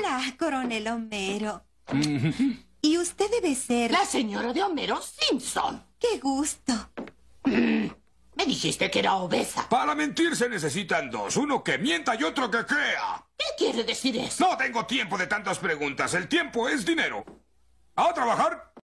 Hola, coronel Homero. Mm-hmm. y usted debe ser... La señora de Homero Simpson. Qué gusto. Mm. Me dijiste que era obesa. Para mentir se necesitan dos, uno que mienta y otro que crea. ¿Qué quiere decir eso? No tengo tiempo de tantas preguntas, el tiempo es dinero. ¿A trabajar?